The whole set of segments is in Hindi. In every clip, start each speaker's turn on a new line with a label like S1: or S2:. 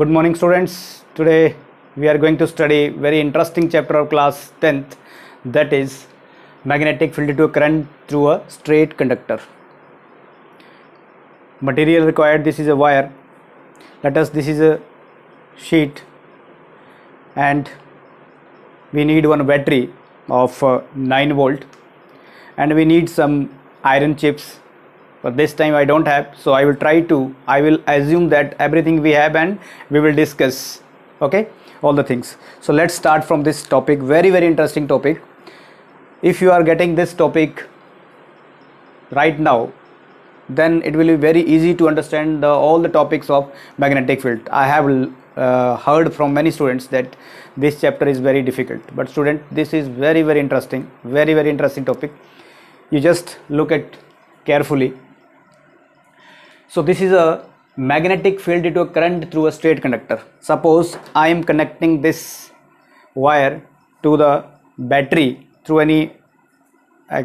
S1: good morning students today we are going to study very interesting chapter of class 10th that is magnetic field to current through a straight conductor material required this is a wire let us this is a sheet and we need one battery of uh, 9 volt and we need some iron chips but this time I don't have so I will try to I will assume that everything we have and we will discuss okay all the things so let's start from this topic very very interesting topic if you are getting this topic right now then it will be very easy to understand the, all the topics of magnetic field I have uh, heard from many students that this chapter is very difficult but student this is very very interesting very very interesting topic you just look at carefully so this is a magnetic field due to a current through a straight conductor. Suppose I am connecting this wire to the battery through any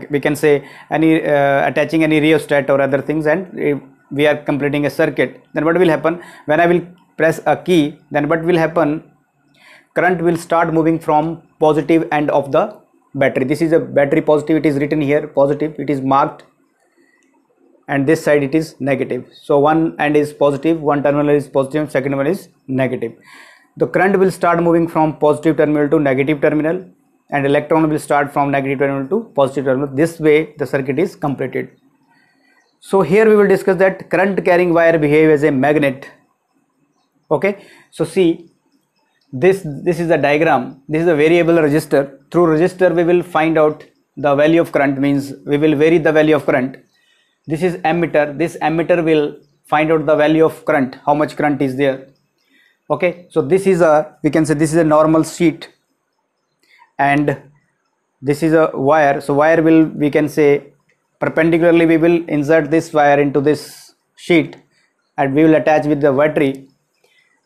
S1: we can say any uh, attaching any rheostat or other things and we are completing a circuit then what will happen when I will press a key then what will happen current will start moving from positive end of the battery this is a battery positive it is written here positive it is marked and this side it is negative so one end is positive one terminal is positive second one is negative the current will start moving from positive terminal to negative terminal and electron will start from negative terminal to positive terminal this way the circuit is completed so here we will discuss that current carrying wire behave as a magnet okay so see this this is the diagram this is a variable resistor through resistor we will find out the value of current means we will vary the value of current this is ammeter this ammeter will find out the value of current how much current is there okay so this is a we can say this is a normal sheet and this is a wire so wire will we can say perpendicularly we will insert this wire into this sheet and we will attach with the battery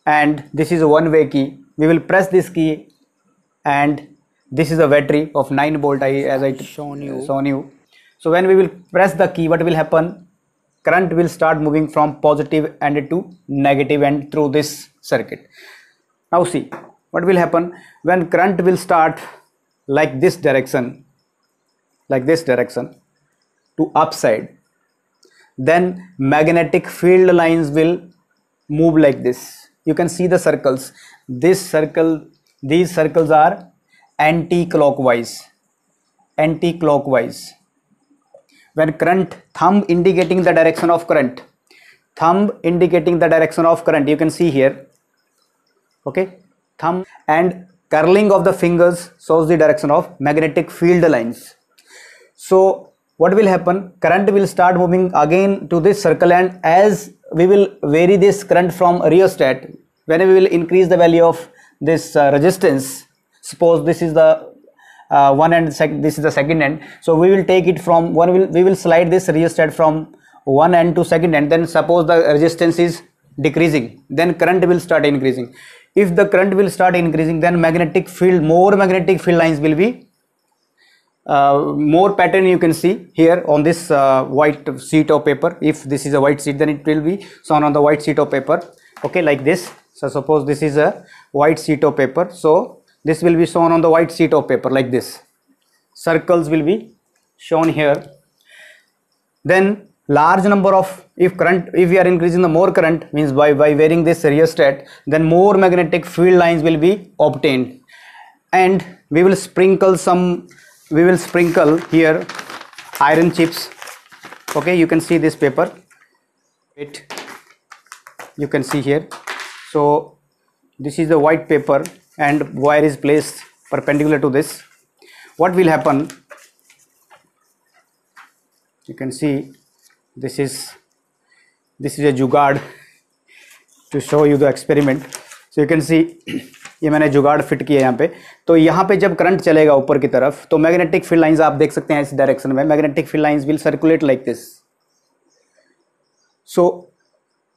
S1: and this is a one way key we will press this key and this is a battery of 9 volt I, as I shown you shown you so when we will press the key, what will happen? Current will start moving from positive end to negative end through this circuit. Now see what will happen when current will start like this direction, like this direction to upside. Then magnetic field lines will move like this. You can see the circles. This circle, these circles are anti-clockwise, anti-clockwise when current thumb indicating the direction of current thumb indicating the direction of current you can see here okay thumb and curling of the fingers shows the direction of magnetic field lines so what will happen current will start moving again to this circle and as we will vary this current from rheostat when we will increase the value of this uh, resistance suppose this is the uh, one end this is the second end so we will take it from one will we will slide this resistor from one end to second end then suppose the resistance is decreasing then current will start increasing if the current will start increasing then magnetic field more magnetic field lines will be uh, more pattern you can see here on this uh, white sheet of paper if this is a white sheet then it will be shown on the white sheet of paper okay like this so suppose this is a white sheet of paper so this will be shown on the white sheet of paper like this circles will be shown here then large number of if current if we are increasing the more current means by by varying this rheostat then more magnetic field lines will be obtained and we will sprinkle some we will sprinkle here iron chips okay you can see this paper it you can see here so this is the white paper and wire is placed perpendicular to this what will happen you can see this is this is a jugaad to show you the experiment so you can see ये मैंने जुगाड़ फिट किया यहाँ पे तो यहाँ पे जब करंट चलेगा ऊपर की तरफ तो मैग्नेटिक फील्ड लाइंस आप देख सकते हैं इस डायरेक्शन में magnetic field lines will circulate like this so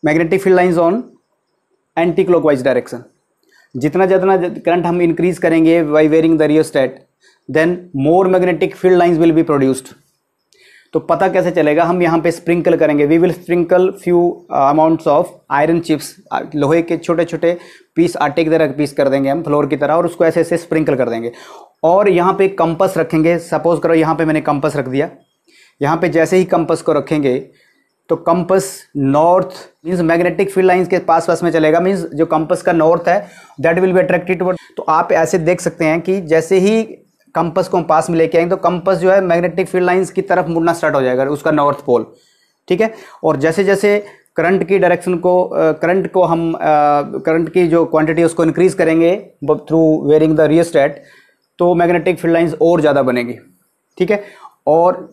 S1: magnetic field lines on anticlockwise direction जितना जितना करंट हम इंक्रीज करेंगे by varying the state then more magnetic field lines will be produced तो पता कैसे चलेगा हम यहाँ पे स्प्रिंकल करेंगे we will sprinkle few amounts of iron chips लोहे के छोटे छोटे पीस आटे की तरह पीस कर देंगे हम फ्लोर की तरह और उसको ऐसे ऐसे स्प्रिंकल कर देंगे और यहाँ पे कंपस रखेंगे सपोज करो यहाँ पे मैंने कंपस रख दिया यहाँ पे जैसे ही कंपस को रखेंगे तो compass north means magnetic field lines के पास पास में चलेगा मीन्स जो कंपस का नॉर्थ है that will be attracted to तो आप ऐसे देख सकते हैं कि जैसे ही कंपस को हम पास में लेके आएंगे तो कंपस जो है मैग्नेटिक फील्ड लाइंस की तरफ मुड़ना स्टार्ट हो जाएगा उसका नॉर्थ पोल ठीक है और जैसे जैसे करंट की डायरेक्शन को करंट को हम करंट की जो क्वान्टिटी उसको इंक्रीज करेंगे थ्रू वेयरिंग द रियस्टेट तो मैग्नेटिक फील्ड लाइन्स और ज़्यादा बनेगी ठीक है और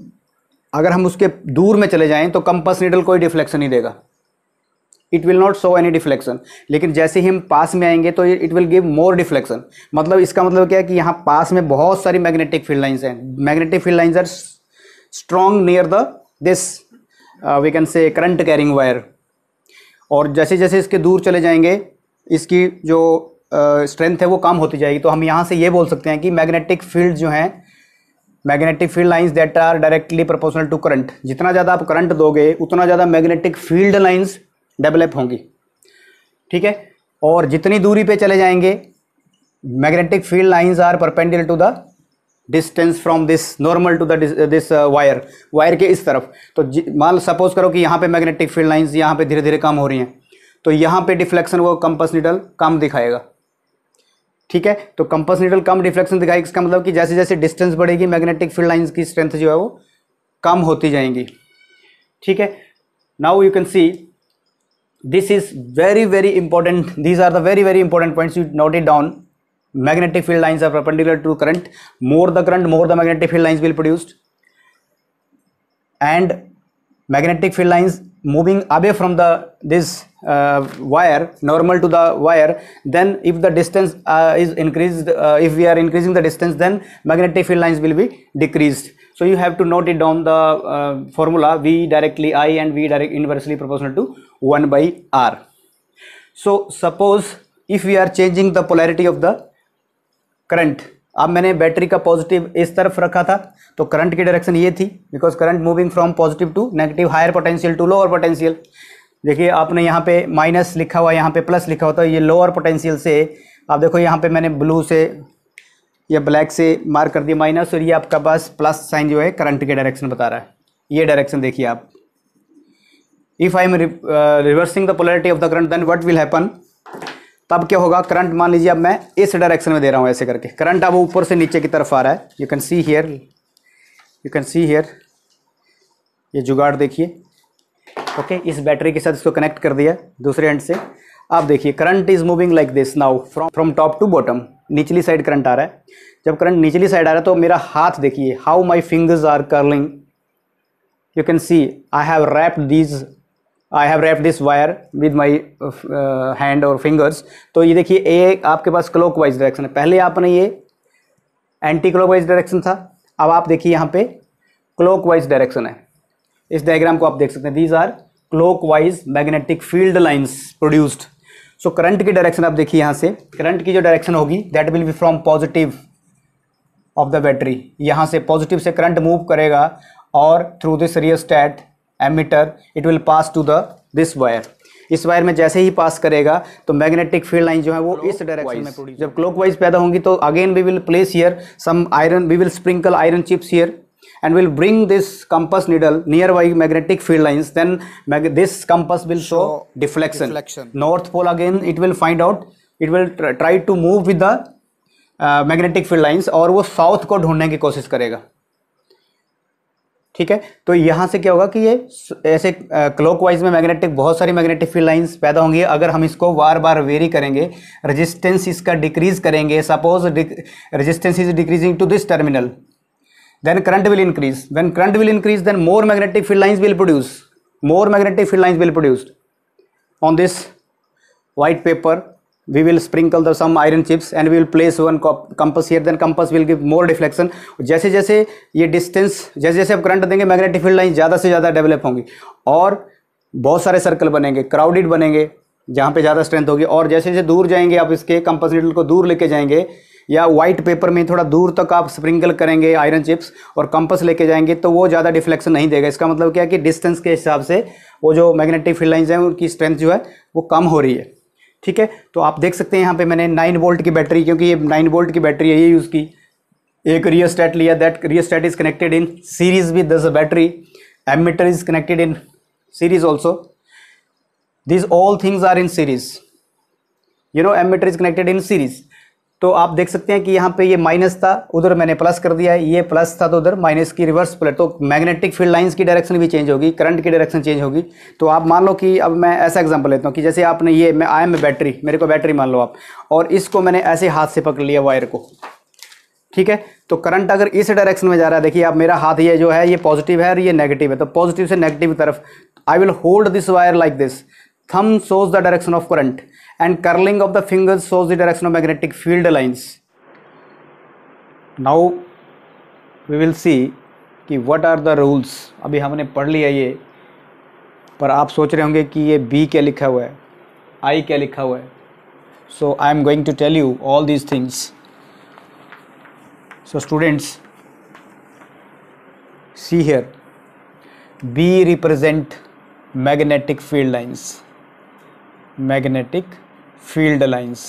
S1: अगर हम उसके दूर में चले जाएं तो कंपस नीडल कोई डिफ्लेक्शन नहीं देगा it will not show any deflection लेकिन जैसे ही हम पास में आएंगे तो it will give more deflection मतलब इसका मतलब क्या है कि यहाँ पास में बहुत सारी मैग्नेटिक फील्ड लाइन्स हैं magnetic field lines are strong near the this we can say current carrying wire और जैसे जैसे इसके दूर चले जाएंगे इसकी जो स्ट्रेंथ uh, है वो कम होती जाएगी तो हम यहाँ से ये बोल सकते हैं कि मैग्नेटिक फील्ड जो हैं magnetic field lines that are directly proportional to current जितना ज़्यादा आप करंट दोगे उतना ज़्यादा मैग्नेटिक फील्ड लाइंस डेवलप होंगी ठीक है और जितनी दूरी पे चले जाएंगे magnetic field lines are perpendicular to the distance from this normal to the this wire wire के इस तरफ तो मान सपोज करो कि यहाँ पर मैग्नेटिक फील्ड लाइन्स यहाँ पर धीरे धीरे कम हो रही हैं तो यहाँ पर डिफ्लेक्शन वो कंपस निडल कम दिखाएगा ठीक है तो कंपस नीडल कम डिफ्लेक्शन दिखाई इसका मतलब कि जैसे जैसे डिस्टेंस बढ़ेगी मैग्नेटिक फील्ड लाइन्स की स्ट्रेंथ जो है वो कम होती जाएंगी ठीक है now you can see this is very very important these are the very very important point you note it down magnetic field lines are perpendicular to current more the current more the magnetic field lines will produced and magnetic field lines moving away from the this uh, wire normal to the wire then if the distance uh, is increased uh, if we are increasing the distance then magnetic field lines will be decreased so you have to note it down the uh, formula v directly i and v direct inversely proportional to 1 by r so suppose if we are changing the polarity of the current अब मैंने बैटरी का पॉजिटिव इस तरफ रखा था तो करंट की डायरेक्शन ये थी because current moving from positive to negative higher potential to lower potential देखिए आपने यहाँ पे माइनस लिखा हुआ यहाँ पे प्लस लिखा हुआ था तो ये लोअर पोटेंशियल से आप देखो यहाँ पे मैंने ब्लू से या ब्लैक से मार्क कर दिया माइनस और ये आपका पास प्लस साइन जो है करंट के डायरेक्शन बता रहा है ये डायरेक्शन देखिए आप if I am reversing the polarity of the current then what will happen तब क्या होगा करंट मान लीजिए अब मैं इस डायरेक्शन में दे रहा हूँ ऐसे करके करंट अब ऊपर से नीचे की तरफ आ रहा है you can see here you can see here ये जुगाड़ देखिए ओके इस बैटरी के साथ इसको कनेक्ट कर दिया दूसरे एंड से आप देखिए current is moving like this now from from top to bottom निचली साइड करंट आ रहा है जब करंट निचली साइड आ रहा है तो मेरा हाथ देखिए how my fingers are curling you can see I have wrapped these I have wrap this wire with my hand और फिंगर्स तो ये देखिए ए आपके पास क्लॉक वाइज डायरेक्शन है पहले आपने ये एंटी क्लॉक वाइज डायरेक्शन था अब आप देखिए यहाँ पे क्लॉक वाइज डायरेक्शन है इस डायग्राम को आप देख सकते हैं these are clockwise magnetic field lines produced so current की डायरेक्शन आप देखिए यहाँ से करंट की जो डायरेक्शन होगी that will be from positive of the battery यहाँ से पॉजिटिव से करंट मूव करेगा और through this rheostat ammeter it will pass to the this wire इस वायर में जैसे ही पास करेगा तो मैग्नेटिक फील्ड लाइन जो है वो इस डायरेक्शन में प्रोड्यूस जब क्लोक वाइज पैदा होंगी तो again we will place here some iron we will sprinkle iron chips here and will bring this compass needle near by magnetic field lines then this compass will show deflection north pole again it will find out it will try to move with the magnetic field lines और वो साउथ को ढूंढने की कोशिश करेगा ठीक है तो यहाँ से क्या होगा कि ये ऐसे क्लॉकवाइज में मैग्नेटिक बहुत सारी मैग्नेटिक फील्ड लाइंस पैदा होंगी अगर हम इसको बार बार वेरी करेंगे रेजिस्टेंस इसका डिक्रीज करेंगे suppose resistance is decreasing to this terminal then current will increase then current will increase then more magnetic field lines will produce more magnetic field lines will produce on this white paper we will sprinkle the some iron chips and we will place one compass here then compass will give more deflection जैसे जैसे ये distance जैसे जैसे आप करंट देंगे मैग्नेटिक field लाइन ज़्यादा से ज़्यादा डेवलप होंगी और बहुत सारे सर्कल बनेंगे crowded बनेंगे जहाँ पे ज़्यादा स्ट्रेंथ होगी और जैसे जैसे दूर जाएंगे आप इसके कंपस needle को दूर लेके जाएंगे या वाइट पेपर में थोड़ा दूर तक आप स्प्रिंकल करेंगे आयरन चिप्स और कंपस लेके जाएंगे तो वो ज़्यादा डिफ्लेक्शन नहीं देगा इसका मतलब क्या है कि डिस्टेंस के हिसाब से वो जो मैग्नेटिक फील्ड लाइन्स हैं उनकी स्ट्रेंथ जो है वो कम हो रही है ठीक है तो आप देख सकते हैं यहाँ पे मैंने नाइन वोल्ट की बैटरी क्योंकि ये नाइन वोल्ट की बैटरी है ये यूज़ की एक रियोस्टैट लिया that rheostat is connected in series with this battery ammeter is connected in series also all things are in series you know am ammeter is connected in series तो आप देख सकते हैं कि यहाँ पे ये माइनस था उधर मैंने प्लस कर दिया है ये प्लस था तो उधर माइनस की रिवर्स प्लेट तो मैग्नेटिक फील्ड लाइंस की डायरेक्शन भी चेंज होगी करंट की डायरेक्शन चेंज होगी तो आप मान लो कि अब मैं ऐसा एग्जांपल लेता हूँ कि जैसे आपने ये मैं आई एम बैटरी मेरे को बैटरी मान लो आप और इसको मैंने ऐसे हाथ से पकड़ लिया वायर को ठीक है तो करंट अगर इस डायरेक्शन में जा रहा है देखिए आप मेरा हाथ ये जो है ये पॉजिटिव है और ये नेगेटिव है तो पॉजिटिव से नेगेटिव की तरफ I will hold this wire like this thumb shows the direction of current and curling of the fingers shows the direction of magnetic field lines. Now we will see कि what are the rules अभी हमने पढ़ लिया ये पर आप सोच रहे होंगे कि ये B क्या लिखा हुआ है I क्या लिखा हुआ है so I am going to tell you all these things. So students see here B represent magnetic field lines magnetic field lines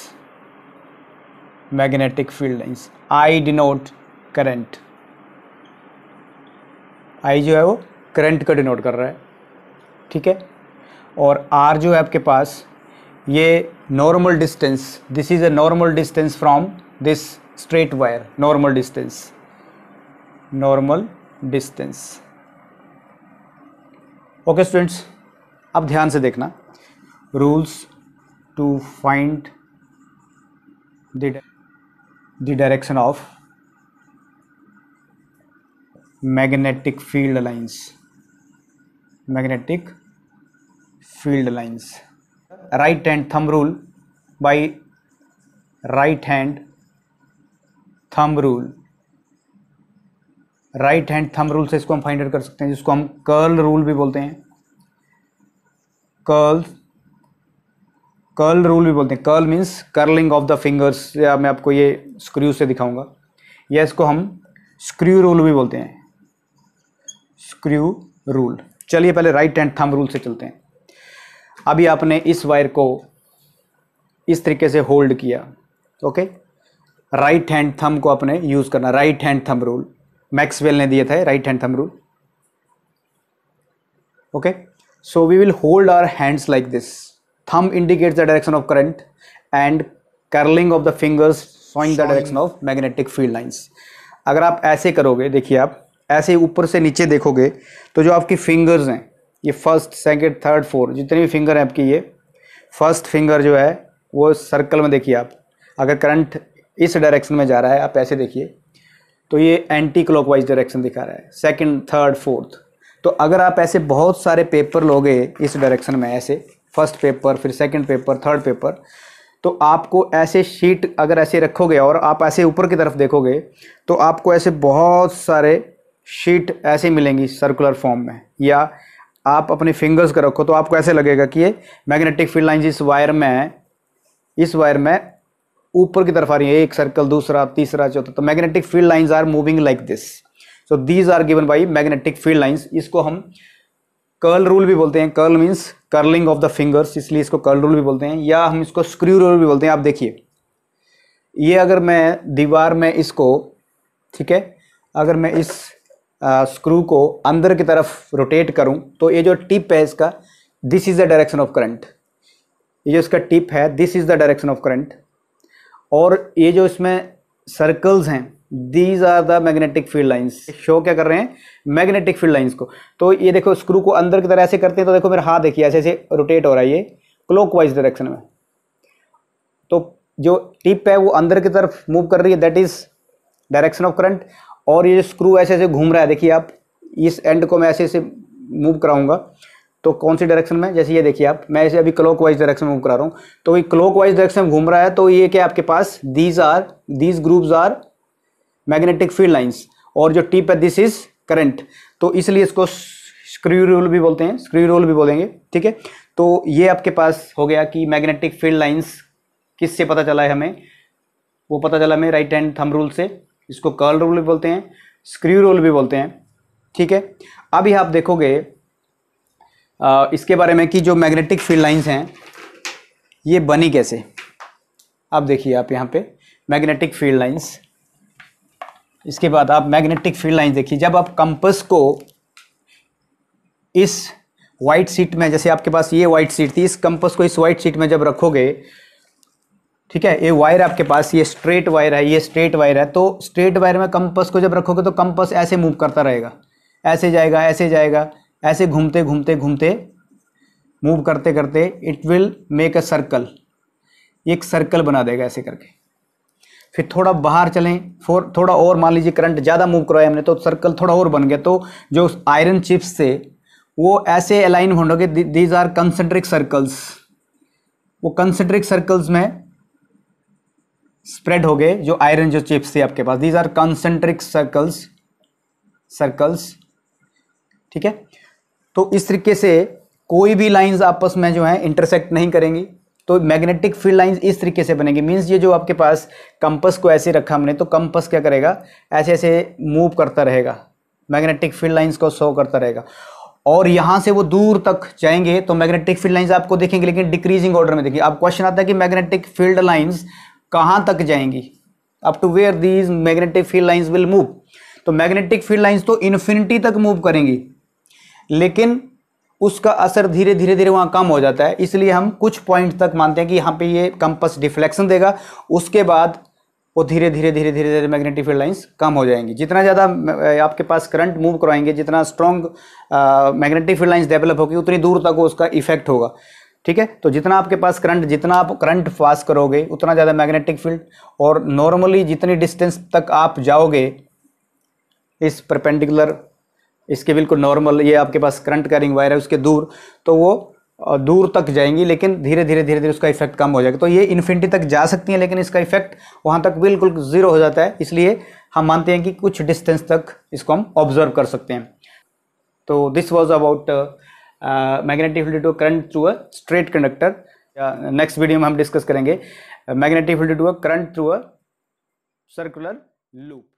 S1: magnetic field lines I denote current I जो है वो करंट का डिनोट कर रहा है ठीक है और आर जो है आपके पास ये normal distance this is a normal distance from this straight wire normal distance normal distance okay students अब ध्यान से देखना rules to find the, the direction of magnetic field lines magnetic field lines right hand thumb rule by right hand thumb rule right hand thumb rule से इसको हम फाइंड आउट कर सकते हैं जिसको हम कर्ल रूल भी बोलते हैं कर्ल्स कर्ल रूल भी बोलते हैं curl means curling of the fingers या मैं आपको ये स्क्रू से दिखाऊंगा या इसको हम स्क्रू रूल भी बोलते हैं स्क्रू रूल चलिए पहले राइट हैंड थम रूल से चलते हैं अभी आपने इस वायर को इस तरीके से होल्ड किया ओके राइट हैंड थम को आपने यूज़ करना right hand thumb rule Maxwell ने दिया था right hand thumb rule okay so we will hold our hands like this thumb indicates the direction of current and curling of the fingers showing the direction of magnetic field lines अगर आप ऐसे करोगे देखिए आप ऐसे ऊपर से नीचे देखोगे तो जो आपकी फिंगर्स हैं ये फर्स्ट सेकेंड थर्ड फोर्थ जितने भी फिंगर हैं आपकी ये फर्स्ट फिंगर जो है वो सर्कल में देखिए आप अगर करंट इस डायरेक्शन में जा रहा है आप ऐसे देखिए तो ये एंटी क्लॉकवाइज डायरेक्शन दिखा रहा है सेकंड थर्ड फोर्थ तो अगर आप ऐसे बहुत सारे पेपर लोगे इस डायरेक्शन में ऐसे फर्स्ट पेपर फिर सेकंड पेपर थर्ड पेपर तो आपको ऐसे शीट अगर ऐसे रखोगे और आप ऐसे ऊपर की तरफ देखोगे तो आपको ऐसे बहुत सारे शीट ऐसे मिलेंगी सर्कुलर फॉर्म में या आप अपने फिंगर्स का रखो तो आपको ऐसे लगेगा कि ये मैग्नेटिक फील्ड लाइन इस वायर में है इस वायर में ऊपर की तरफ आ रही है एक सर्कल दूसरा तीसरा चौथा तो magnetic field lines are moving like this so these are given by magnetic field lines इसको हम कर्ल रूल भी बोलते हैं curl means curling of the fingers इसलिए इसको कर्ल रूल भी बोलते हैं या हम इसको स्क्रू रूल भी बोलते हैं आप देखिए ये अगर मैं दीवार में इसको ठीक है अगर मैं इस आ, स्क्रू को अंदर की तरफ रोटेट करूं तो ये जो टिप है इसका this is the direction of current ये जो इसका टिप है this is the direction of current और ये जो इसमें सर्कल्स हैं these are the magnetic field lines show क्या कर रहे हैं मैग्नेटिक फील्ड लाइन्स को तो ये देखो स्क्रू को अंदर की तरह ऐसे करते हैं तो देखो मेरा हाथ देखिए ऐसे ऐसे रोटेट हो रहा है ये वाइज डायरेक्शन में तो जो टिप है वो अंदर की तरफ मूव कर रही है that is direction of current और ये स्क्रू ऐसे ऐसे घूम रहा है देखिए आप इस एंड को मैं ऐसे ऐसे मूव कराऊंगा तो कौन सी डायरेक्शन में जैसे ये देखिए आप मैं ऐसे अभी क्लॉक वाइज डायरेक्शन में मूव करा रहा हूँ तो ये क्लॉक वाइज डायरेक्शन घूम रहा है तो ये क्या आपके पास these are these groups are magnetic field lines और जो टिप है दिस इज करंट तो इसलिए इसको स्क्रू रूल भी बोलते हैं स्क्रू रोल भी बोलेंगे ठीक है तो ये आपके पास हो गया कि मैग्नेटिक फील्ड लाइन्स किससे पता चला है हमें वो पता चला हमें राइट हैंड थम रूल से इसको कर्ल रूल भी बोलते हैं स्क्रू रोल भी बोलते हैं ठीक है अभी आप देखोगे आ, इसके बारे में कि जो मैग्नेटिक फील्ड लाइंस हैं ये बनी कैसे आप देखिए आप यहाँ पे मैग्नेटिक फील्ड लाइंस इसके बाद आप मैग्नेटिक फील्ड लाइन देखिए जब आप कंपस को इस वाइट सीट में जैसे आपके पास ये वाइट सीट थी इस कंपस को इस वाइट सीट में जब रखोगे ठीक है ये वायर आपके पास ये स्ट्रेट वायर है ये स्ट्रेट वायर है तो स्ट्रेट वायर में कंपस को जब रखोगे तो कंपस ऐसे मूव करता रहेगा ऐसे जाएगा ऐसे जाएगा ऐसे घूमते घूमते घूमते मूव करते करते it will make a circle एक सर्कल बना देगा ऐसे करके फिर थोड़ा बाहर चलें फोर थोड़ा और मान लीजिए करंट ज़्यादा मूव करवाया हमने तो सर्कल थोड़ा और बन गया तो जो आयरन चिप्स थे वो ऐसे अलाइन होंगे दीज आर कंसेंट्रिक सर्कल्स वो कंसेंट्रिक सर्कल्स में स्प्रेड हो गए जो आयरन जो चिप्स थे आपके पास these are concentric circles circles ठीक है तो इस तरीके से कोई भी लाइंस आपस में जो है इंटरसेक्ट नहीं करेंगी तो मैग्नेटिक फील्ड लाइंस इस तरीके से बनेंगे मींस ये जो आपके पास कंपस को ऐसे रखा हमने तो कंपस क्या करेगा ऐसे ऐसे मूव करता रहेगा मैग्नेटिक फील्ड लाइंस को शो करता रहेगा और यहाँ से वो दूर तक जाएंगे तो मैग्नेटिक फील्ड लाइंस आपको देखेंगे लेकिन डिक्रीजिंग ऑर्डर में देखिए अब क्वेश्चन आता है कि मैग्नेटिक फील्ड लाइन्स कहाँ तक जाएंगी up to where these magnetic field lines will move तो मैग्नेटिक फील्ड लाइन्स तो इन्फिनिटी तक मूव करेंगी लेकिन उसका असर धीरे धीरे धीरे वहाँ कम हो जाता है इसलिए हम कुछ पॉइंट तक मानते हैं कि यहाँ पे ये कंपस डिफ्लेक्शन देगा उसके बाद वो धीरे धीरे धीरे धीरे धीरे मैग्नेटिक फील्ड लाइंस कम हो जाएंगी जितना ज़्यादा आपके पास करंट मूव करवाएंगे जितना strong magnetic field lines develop होगी उतनी दूर तक वो उसका इफेक्ट होगा ठीक है तो जितना आपके पास करंट जितना आप करंट पास करोगे उतना ज़्यादा मैग्नेटिक फील्ड और नॉर्मली जितनी डिस्टेंस तक आप जाओगे इस परपेंडिकुलर इसके बिल्कुल नॉर्मल ये आपके पास करंट कैरिंग वायर है उसके दूर तो वो दूर तक जाएंगी लेकिन धीरे धीरे धीरे धीरे उसका इफेक्ट कम हो जाएगा तो ये इन्फिनिटी तक जा सकती हैं लेकिन इसका इफेक्ट वहाँ तक बिल्कुल ज़ीरो हो जाता है इसलिए हम मानते हैं कि कुछ डिस्टेंस तक इसको हम ऑब्जर्व कर सकते हैं तो this was about magnetic field to current through a straight conductor next video में हम डिस्कस करेंगे magnetic field to a current through a circular loop